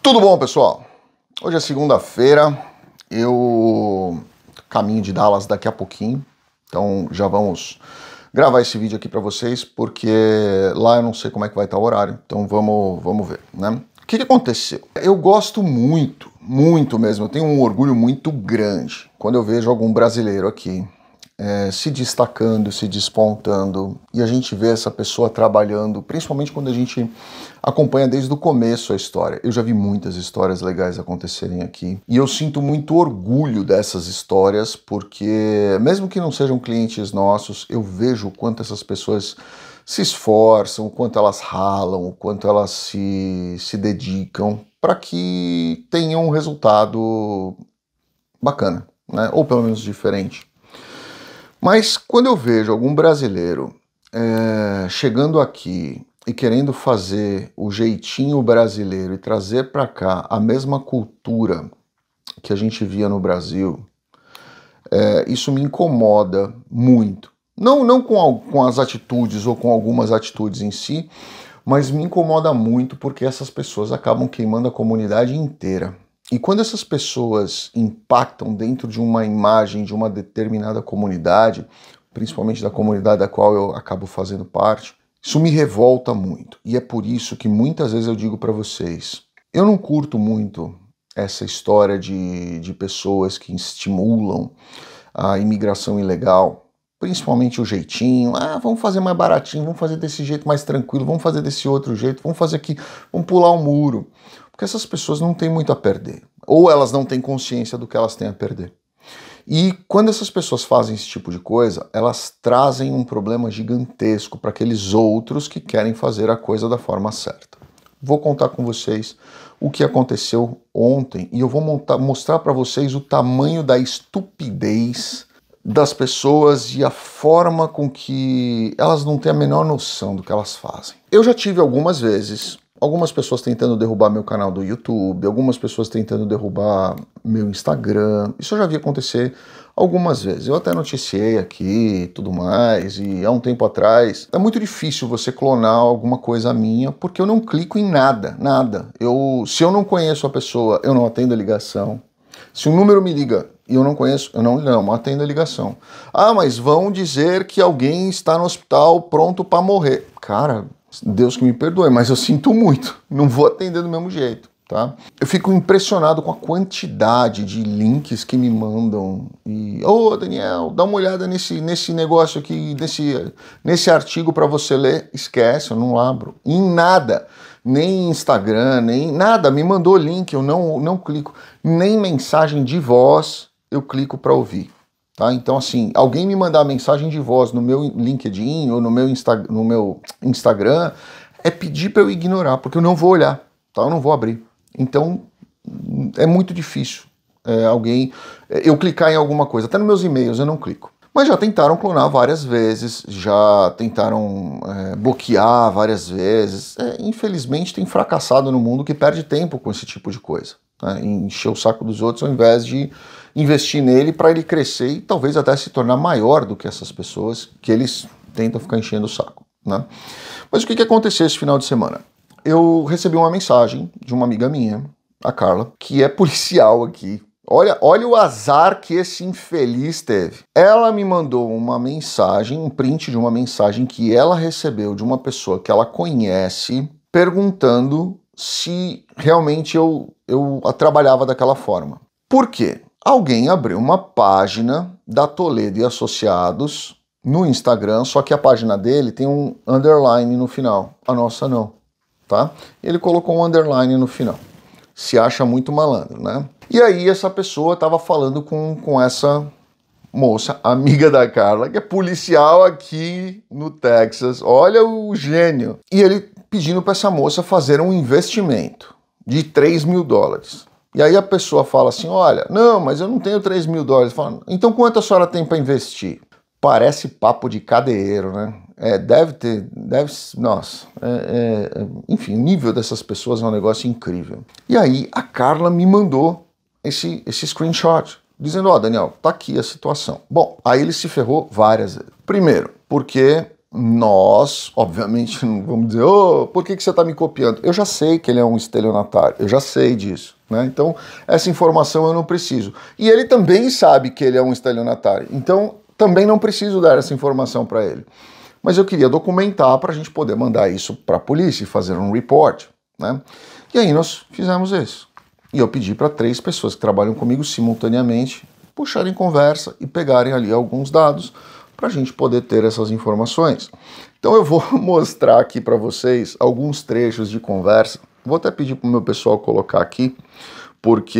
Tudo bom, pessoal? Hoje é segunda-feira, eu caminho de Dallas daqui a pouquinho, então já vamos gravar esse vídeo aqui para vocês, porque lá eu não sei como é que vai estar tá o horário, então vamos, vamos ver, né? O que, que aconteceu? Eu gosto muito, muito mesmo, eu tenho um orgulho muito grande quando eu vejo algum brasileiro aqui é, se destacando, se despontando, e a gente vê essa pessoa trabalhando, principalmente quando a gente acompanha desde o começo a história. Eu já vi muitas histórias legais acontecerem aqui, e eu sinto muito orgulho dessas histórias, porque mesmo que não sejam clientes nossos, eu vejo o quanto essas pessoas se esforçam, o quanto elas ralam, o quanto elas se, se dedicam para que tenham um resultado bacana, né? ou pelo menos diferente. Mas quando eu vejo algum brasileiro é, chegando aqui e querendo fazer o jeitinho brasileiro e trazer para cá a mesma cultura que a gente via no Brasil, é, isso me incomoda muito. Não, não com, com as atitudes ou com algumas atitudes em si, mas me incomoda muito porque essas pessoas acabam queimando a comunidade inteira. E quando essas pessoas impactam dentro de uma imagem de uma determinada comunidade, principalmente da comunidade da qual eu acabo fazendo parte, isso me revolta muito. E é por isso que muitas vezes eu digo para vocês: eu não curto muito essa história de, de pessoas que estimulam a imigração ilegal, principalmente o jeitinho. Ah, vamos fazer mais baratinho, vamos fazer desse jeito mais tranquilo, vamos fazer desse outro jeito, vamos fazer aqui, vamos pular o um muro. Porque essas pessoas não têm muito a perder. Ou elas não têm consciência do que elas têm a perder. E quando essas pessoas fazem esse tipo de coisa, elas trazem um problema gigantesco para aqueles outros que querem fazer a coisa da forma certa. Vou contar com vocês o que aconteceu ontem e eu vou montar, mostrar para vocês o tamanho da estupidez das pessoas e a forma com que elas não têm a menor noção do que elas fazem. Eu já tive algumas vezes algumas pessoas tentando derrubar meu canal do YouTube, algumas pessoas tentando derrubar meu Instagram. Isso eu já vi acontecer algumas vezes. Eu até noticiei aqui e tudo mais, e há um tempo atrás. É muito difícil você clonar alguma coisa minha, porque eu não clico em nada, nada. Eu, se eu não conheço a pessoa, eu não atendo a ligação. Se um número me liga e eu não conheço, eu não, não atendo a ligação. Ah, mas vão dizer que alguém está no hospital pronto para morrer. Cara, Deus que me perdoe, mas eu sinto muito, não vou atender do mesmo jeito. Tá? Eu fico impressionado com a quantidade de links que me mandam. E, ô oh, Daniel, dá uma olhada nesse, nesse negócio aqui, nesse, nesse artigo para você ler. Esquece, eu não abro. Em nada. Nem Instagram, nem nada. Me mandou link, eu não, não clico. Nem mensagem de voz eu clico para ouvir. Tá? Então, assim, alguém me mandar mensagem de voz no meu LinkedIn ou no meu, Insta no meu Instagram é pedir para eu ignorar, porque eu não vou olhar, tá? eu não vou abrir. Então, é muito difícil é, alguém. É, eu clicar em alguma coisa, até nos meus e-mails eu não clico. Mas já tentaram clonar várias vezes, já tentaram é, bloquear várias vezes. É, infelizmente, tem fracassado no mundo que perde tempo com esse tipo de coisa. Né? Encher o saco dos outros ao invés de investir nele para ele crescer e talvez até se tornar maior do que essas pessoas que eles tentam ficar enchendo o saco. Né? Mas o que, que aconteceu esse final de semana? Eu recebi uma mensagem de uma amiga minha, a Carla, que é policial aqui Olha, olha o azar que esse infeliz teve. Ela me mandou uma mensagem, um print de uma mensagem que ela recebeu de uma pessoa que ela conhece, perguntando se realmente eu, eu trabalhava daquela forma. Por quê? Alguém abriu uma página da Toledo e Associados no Instagram, só que a página dele tem um underline no final. A nossa não, tá? Ele colocou um underline no final. Se acha muito malandro, né? E aí essa pessoa estava falando com, com essa moça, amiga da Carla, que é policial aqui no Texas. Olha o gênio. E ele pedindo para essa moça fazer um investimento de 3 mil dólares. E aí a pessoa fala assim: olha, não, mas eu não tenho 3 mil dólares. Fala, então quanto a senhora tem para investir? Parece papo de cadeiro, né? É, deve ter, deve, nossa, é, é, é, enfim, o nível dessas pessoas é um negócio incrível. E aí a Carla me mandou esse, esse screenshot, dizendo: Ó, oh, Daniel, tá aqui a situação. Bom, aí ele se ferrou várias vezes. Primeiro, porque nós, obviamente, não vamos dizer, ô, oh, por que, que você está me copiando? Eu já sei que ele é um estelionatário, eu já sei disso. Né? Então, essa informação eu não preciso. E ele também sabe que ele é um estelionatário, então também não preciso dar essa informação para ele. Mas eu queria documentar para a gente poder mandar isso para a polícia e fazer um report. Né? E aí nós fizemos isso. E eu pedi para três pessoas que trabalham comigo simultaneamente puxarem conversa e pegarem ali alguns dados para a gente poder ter essas informações. Então eu vou mostrar aqui para vocês alguns trechos de conversa. Vou até pedir para o meu pessoal colocar aqui, porque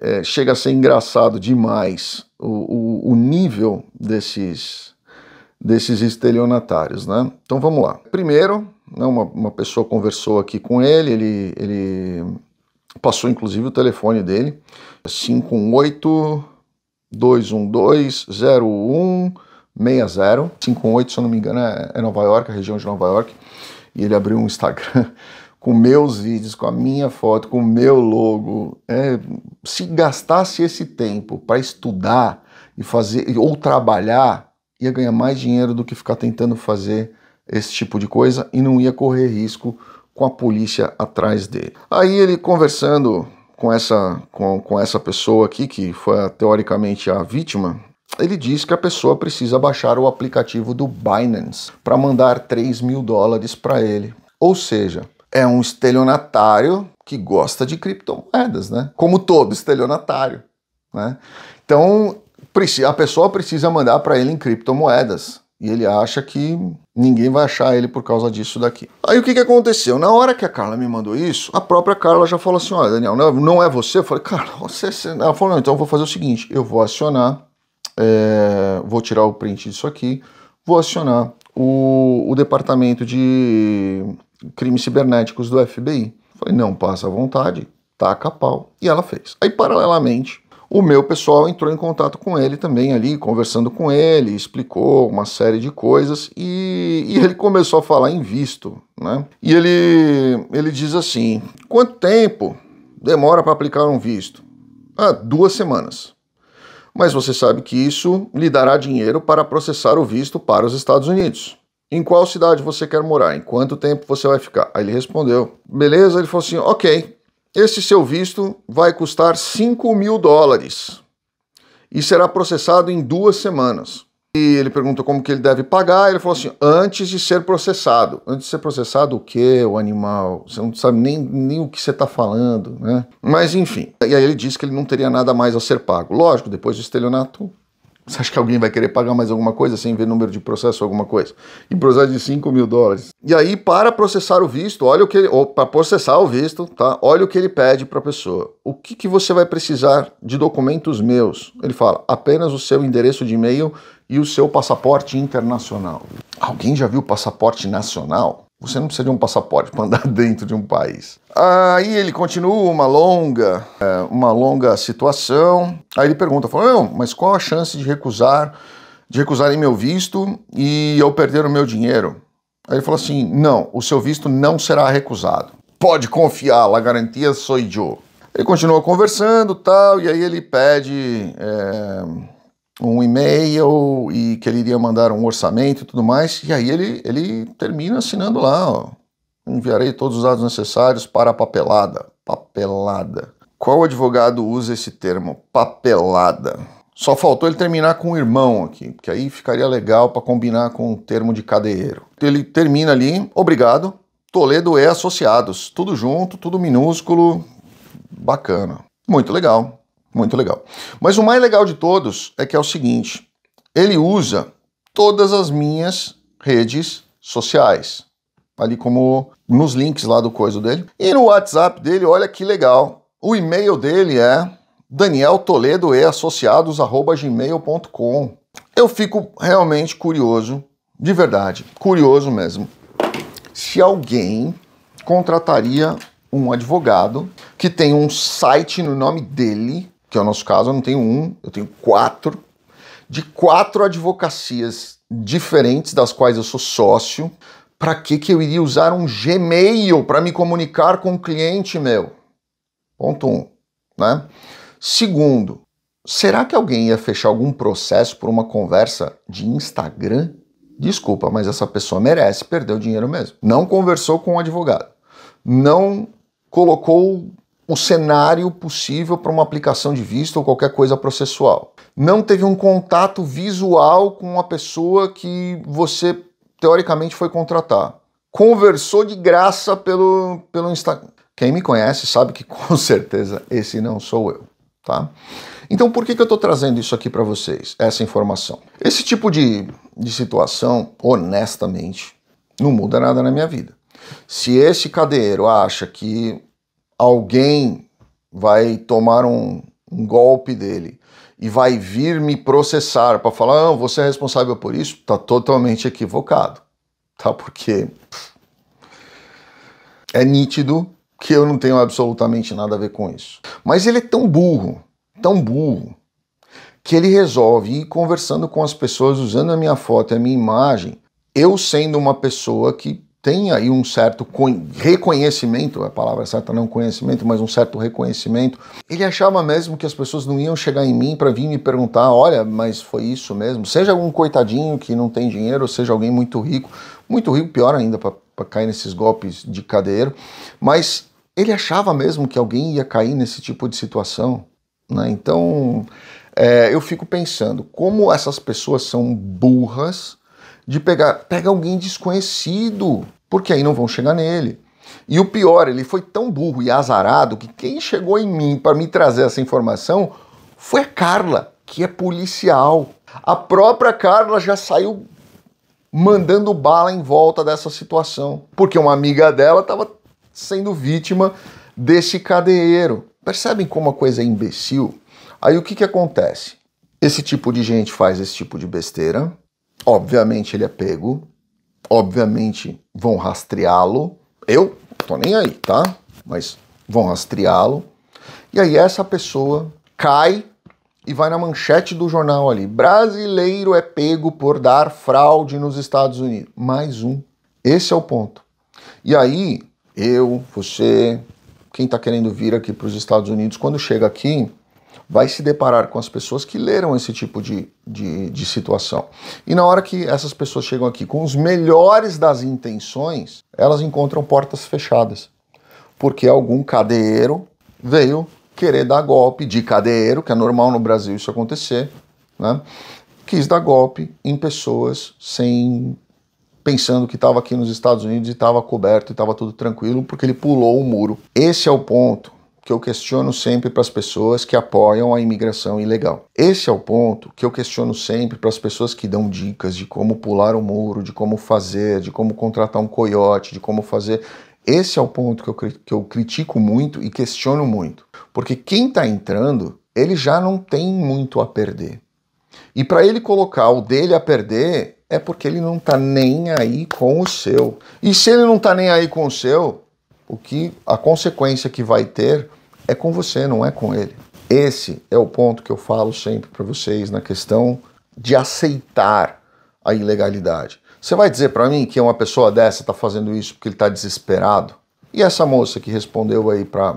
é, chega a ser engraçado demais o, o, o nível desses, desses estelionatários, né? Então vamos lá. Primeiro, né, uma, uma pessoa conversou aqui com ele, ele, ele Passou inclusive o telefone dele, 518 212 0160. 518, se eu não me engano, é, é Nova York, a região de Nova York. E ele abriu um Instagram com meus vídeos, com a minha foto, com o meu logo. É, se gastasse esse tempo para estudar e fazer ou trabalhar, ia ganhar mais dinheiro do que ficar tentando fazer esse tipo de coisa e não ia correr risco com a polícia atrás dele. Aí ele conversando com essa, com, com essa pessoa aqui, que foi teoricamente a vítima, ele diz que a pessoa precisa baixar o aplicativo do Binance para mandar 3 mil dólares para ele. Ou seja, é um estelionatário que gosta de criptomoedas, né? Como todo estelionatário, né? Então, a pessoa precisa mandar para ele em criptomoedas. E ele acha que Ninguém vai achar ele por causa disso daqui. Aí o que, que aconteceu? Na hora que a Carla me mandou isso, a própria Carla já falou assim: olha, Daniel, é, não é você? Eu falei, Carla, você. não Ela falou: não, então eu vou fazer o seguinte: eu vou acionar, é, vou tirar o print disso aqui, vou acionar o, o departamento de crimes cibernéticos do FBI. Eu falei, não, passa à vontade, taca a pau. E ela fez. Aí, paralelamente, o meu pessoal entrou em contato com ele também ali, conversando com ele, explicou uma série de coisas e, e, ele começou a falar em visto, né? E ele, ele diz assim: quanto tempo demora para aplicar um visto? Ah, duas semanas. Mas você sabe que isso lhe dará dinheiro para processar o visto para os Estados Unidos. Em qual cidade você quer morar? Em quanto tempo você vai ficar? Aí ele respondeu: beleza? Ele falou assim: ok, este seu visto vai custar 5 mil dólares e será processado em duas semanas. E ele pergunta como que ele deve pagar, ele falou assim, antes de ser processado. Antes de ser processado o que, o animal? Você não sabe nem, nem o que você está falando, né? Mas enfim, e aí ele disse que ele não teria nada mais a ser pago. Lógico, depois do estelionato, você acha que alguém vai querer pagar mais alguma coisa sem ver número de processo, alguma coisa? E processo de 5 mil dólares. E aí, para processar o visto, olha o que ele. Ou para processar o visto, tá? Olha o que ele pede para a pessoa. O que, que você vai precisar de documentos meus? Ele fala apenas o seu endereço de e-mail e o seu passaporte internacional. Alguém já viu passaporte nacional? Você não precisa de um passaporte para andar dentro de um país. Aí ele continua uma longa, é, uma longa situação. Aí ele pergunta, fala, não, mas qual a chance de recusar, de recusarem meu visto e eu perder o meu dinheiro? Aí ele falou assim, não, o seu visto não será recusado. Pode confiar, a garantia sou eu. Ele continua conversando, tal, e aí ele pede. É um e-mail e que ele iria mandar um orçamento e tudo mais. E aí ele, ele termina assinando lá, ó. Enviarei todos os dados necessários para a papelada. Papelada. Qual advogado usa esse termo? Papelada. Só faltou ele terminar com o irmão aqui, porque aí ficaria legal para combinar com o termo de cadeiro. Ele termina ali, obrigado. Toledo e Associados. Tudo junto, tudo minúsculo. Bacana. Muito legal. Muito legal. Mas o mais legal de todos é que é o seguinte: ele usa todas as minhas redes sociais, ali como nos links lá do coisa dele. E no WhatsApp dele, olha que legal. O e-mail dele é danieltoledoeassociados.com. Eu fico realmente curioso, de verdade, curioso mesmo, se alguém contrataria um advogado que tem um site no nome dele que é o nosso caso, eu não tenho um, eu tenho quatro, de quatro advocacias diferentes, das quais eu sou sócio, para que, que eu iria usar um Gmail para me comunicar com um cliente meu? Ponto um. Né? Segundo, será que alguém ia fechar algum processo por uma conversa de Instagram? Desculpa, mas essa pessoa merece perder o dinheiro mesmo. Não conversou com o um advogado, não colocou um cenário possível para uma aplicação de visto ou qualquer coisa processual. Não teve um contato visual com a pessoa que você teoricamente foi contratar. Conversou de graça pelo, pelo Instagram. Quem me conhece sabe que com certeza esse não sou eu, tá? Então por que, que eu estou trazendo isso aqui para vocês, essa informação? Esse tipo de, de situação, honestamente, não muda nada na minha vida. Se esse cadeiro acha que alguém vai tomar um, um golpe dele e vai vir me processar para falar, ah, você é responsável por isso, está totalmente equivocado, tá? Porque é nítido que eu não tenho absolutamente nada a ver com isso. Mas ele é tão burro, tão burro, que ele resolve ir conversando com as pessoas usando a minha foto e a minha imagem, eu sendo uma pessoa que tem aí um certo reconhecimento, a palavra certa não é conhecimento, mas um certo reconhecimento. Ele achava mesmo que as pessoas não iam chegar em mim para vir me perguntar, olha, mas foi isso mesmo? Seja algum coitadinho que não tem dinheiro, ou seja alguém muito rico, muito rico pior ainda para cair nesses golpes de cadeiro, mas ele achava mesmo que alguém ia cair nesse tipo de situação, né? Então, é, eu fico pensando como essas pessoas são burras de pegar, pega alguém desconhecido, porque aí não vão chegar nele. E o pior, ele foi tão burro e azarado que quem chegou em mim para me trazer essa informação foi a Carla, que é policial. A própria Carla já saiu mandando bala em volta dessa situação, porque uma amiga dela estava sendo vítima desse cadeieiro. Percebem como a coisa é imbecil? Aí o que, que acontece? Esse tipo de gente faz esse tipo de besteira, Obviamente ele é pego, obviamente vão rastreá-lo. Eu tô nem aí, tá? Mas vão rastreá-lo. E aí essa pessoa cai e vai na manchete do jornal ali. Brasileiro é pego por dar fraude nos Estados Unidos. Mais um. Esse é o ponto. E aí, eu, você, quem está querendo vir aqui para os Estados Unidos, quando chega aqui, vai se deparar com as pessoas que leram esse tipo de, de, de, situação. E na hora que essas pessoas chegam aqui com os melhores das intenções, elas encontram portas fechadas. Porque algum cadeiro veio querer dar golpe de cadeiro, que é normal no Brasil isso acontecer, né? quis dar golpe em pessoas sem pensando que estava aqui nos Estados Unidos e estava coberto e estava tudo tranquilo porque ele pulou o muro. Esse é o ponto que eu questiono sempre para as pessoas que apoiam a imigração ilegal. Esse é o ponto que eu questiono sempre para as pessoas que dão dicas de como pular o muro, de como fazer, de como contratar um coiote, de como fazer. Esse é o ponto que eu, que eu critico muito e questiono muito. Porque quem está entrando, ele já não tem muito a perder. E para ele colocar o dele a perder, é porque ele não está nem aí com o seu. E se ele não está nem aí com o seu, o que a consequência que vai ter é com você, não é com ele. Esse é o ponto que eu falo sempre para vocês na questão de aceitar a ilegalidade. Você vai dizer para mim que uma pessoa dessa está fazendo isso porque ele está desesperado? E essa moça que respondeu aí para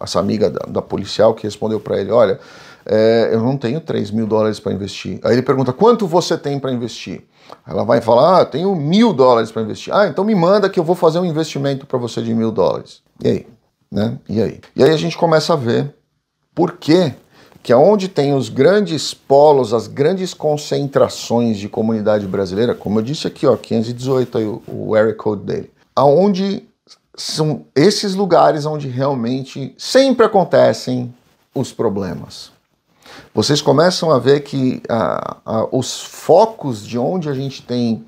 essa amiga da, da, policial que respondeu para ele, olha, é, eu não tenho 3 mil dólares para investir. Aí ele pergunta, quanto você tem para investir? Ela vai falar, ah, eu tenho mil dólares para investir. Ah, então me manda que eu vou fazer um investimento para você de mil dólares. E aí, né? E aí? E aí a gente começa a ver por que que aonde tem os grandes polos, as grandes concentrações de comunidade brasileira, como eu disse aqui, ó, 518 aí, o area code dele, aonde são esses lugares onde realmente sempre acontecem os problemas. Vocês começam a ver que ah, ah, os focos de onde a gente tem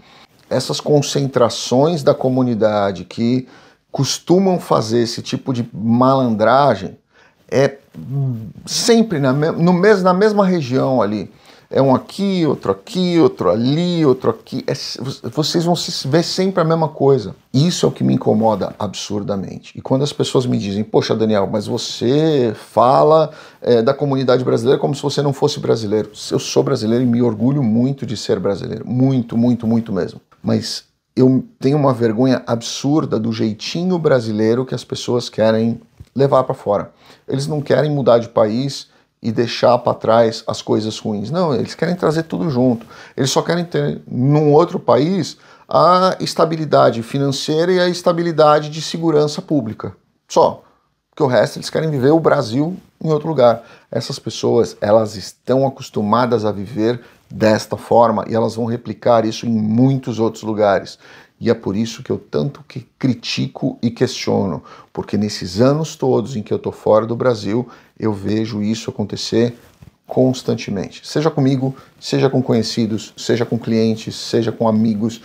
essas concentrações da comunidade que costumam fazer esse tipo de malandragem é sempre na, me no mes na mesma região ali. É um aqui, outro aqui, outro ali, outro aqui. É, vocês vão se ver sempre a mesma coisa. Isso é o que me incomoda absurdamente. E quando as pessoas me dizem, poxa, Daniel, mas você fala é, da comunidade brasileira como se você não fosse brasileiro. Eu sou brasileiro e me orgulho muito de ser brasileiro. Muito, muito, muito mesmo. Mas eu tenho uma vergonha absurda do jeitinho brasileiro que as pessoas querem levar para fora. Eles não querem mudar de país e deixar para trás as coisas ruins. Não, eles querem trazer tudo junto. Eles só querem ter num outro país a estabilidade financeira e a estabilidade de segurança pública. Só. Que o resto eles querem viver o Brasil em outro lugar. Essas pessoas, elas estão acostumadas a viver desta forma e elas vão replicar isso em muitos outros lugares. E é por isso que eu tanto que critico e questiono, porque nesses anos todos em que eu estou fora do Brasil, eu vejo isso acontecer constantemente. Seja comigo, seja com conhecidos, seja com clientes, seja com amigos.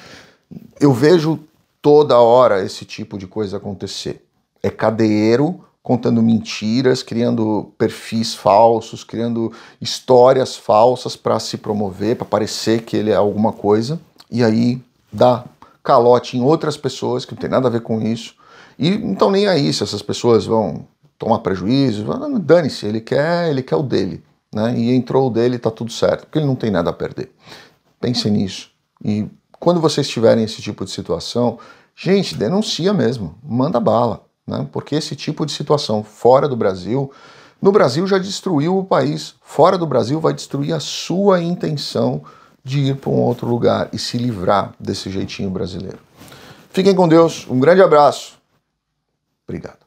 Eu vejo toda hora esse tipo de coisa acontecer. É cadeiro contando mentiras, criando perfis falsos, criando histórias falsas para se promover, para parecer que ele é alguma coisa, e aí dá calote em outras pessoas que não tem nada a ver com isso. E então nem aí se essas pessoas vão tomar prejuízo, dane-se, ele quer, ele quer o dele, né? E entrou o dele, tá tudo certo, porque ele não tem nada a perder. Pensem nisso. E quando vocês tiverem esse tipo de situação, gente, denuncia mesmo, manda bala né? porque esse tipo de situação fora do Brasil, no Brasil já destruiu o país, fora do Brasil vai destruir a sua intenção de ir para um outro lugar e se livrar desse jeitinho brasileiro. Fiquem com Deus, um grande abraço, obrigado.